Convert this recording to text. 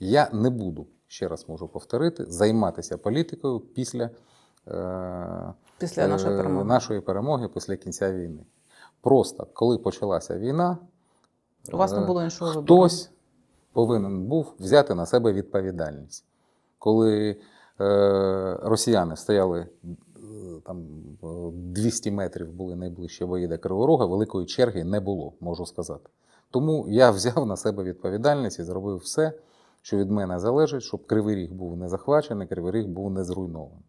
Я не буду, ще раз можу повторити, займатися політикою е, після е, нашої перемоги. нашої перемоги, після кінця війни. Просто коли почалася війна, у вас е, не було іншого вибору. Хтось повинен був взяти на себе відповідальність. Коли е, росіяни стояли е, там 200 метрів були найближчі бої до Криворога, великої черги не було, можу сказати. Тому я взяв на себе відповідальність і зробив все що від мене залежить, щоб кривий ріг був не захвачений, кривий ріг був не зруйнований.